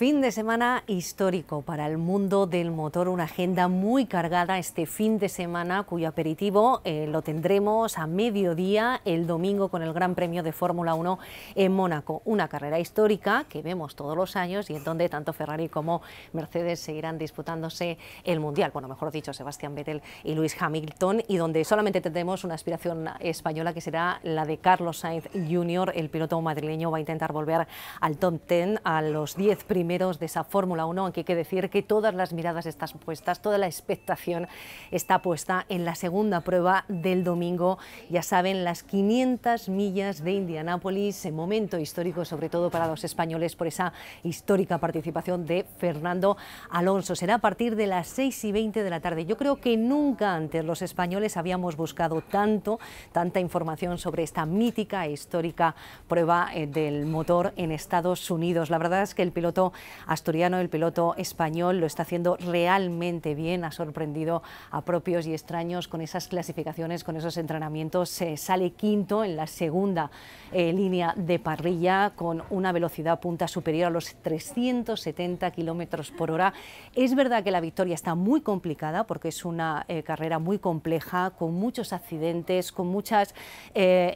Fin de semana histórico para el mundo del motor, una agenda muy cargada este fin de semana cuyo aperitivo eh, lo tendremos a mediodía el domingo con el Gran Premio de Fórmula 1 en Mónaco, una carrera histórica que vemos todos los años y en donde tanto Ferrari como Mercedes seguirán disputándose el Mundial, bueno, mejor dicho, Sebastián Vettel y Luis Hamilton, y donde solamente tendremos una aspiración española que será la de Carlos Sainz Jr., el piloto madrileño va a intentar volver al top 10 a los 10 primeros de esa Fórmula 1, aunque hay que decir que todas las miradas están puestas, toda la expectación está puesta en la segunda prueba del domingo. Ya saben, las 500 millas de Indianápolis, momento histórico sobre todo para los españoles por esa histórica participación de Fernando Alonso. Será a partir de las 6 y 20 de la tarde. Yo creo que nunca antes los españoles habíamos buscado tanto, tanta información sobre esta mítica e histórica prueba eh, del motor en Estados Unidos. La verdad es que el piloto asturiano, el piloto español, lo está haciendo realmente bien, ha sorprendido a propios y extraños con esas clasificaciones, con esos entrenamientos. se eh, sale quinto en la segunda eh, línea de parrilla con una velocidad punta superior a los 370 kilómetros por hora. Es verdad que la victoria está muy complicada porque es una eh, carrera muy compleja, con muchos accidentes, con muchos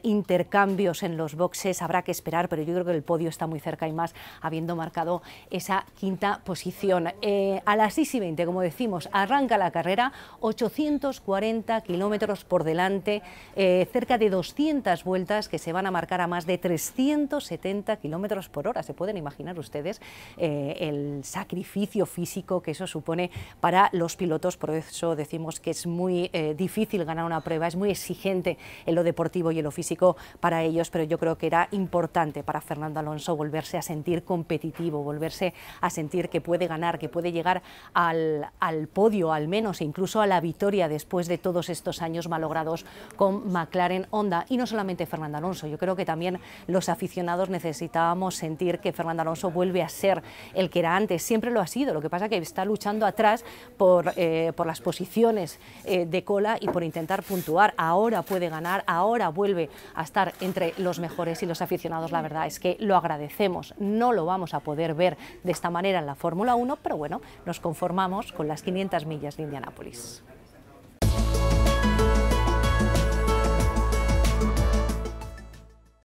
intercambios en los boxes. Habrá que esperar, pero yo creo que el podio está muy cerca y más habiendo marcado esa quinta posición. Eh, a las 6 y 20, como decimos, arranca la carrera, 840 kilómetros por delante, eh, cerca de 200 vueltas que se van a marcar a más de 370 kilómetros por hora. Se pueden imaginar ustedes eh, el sacrificio físico que eso supone para los pilotos, por eso decimos que es muy difícil ganar una prueba, es muy exigente en lo deportivo y en lo físico para ellos, pero yo creo que era importante para Fernando Alonso volverse a sentir competitivo, volverse a sentir que puede ganar, que puede llegar al, podio al menos, e incluso a la victoria después de todos estos años malogrados con McLaren Honda. Y no solamente Fernando Alonso, yo creo que también los aficionados necesitábamos sentir que Fernando Alonso vuelve a ser el que era antes, siempre lo ha sido, lo que pasa que está luchando atrás por, eh, por las posiciones eh, de cola y por intentar puntuar. Ahora puede ganar, ahora vuelve a estar entre los mejores y los aficionados, la verdad es que lo agradecemos, no lo vamos a poder ver de esta manera en la Fórmula 1, pero bueno, nos conformamos con las 500 millas de Indianápolis.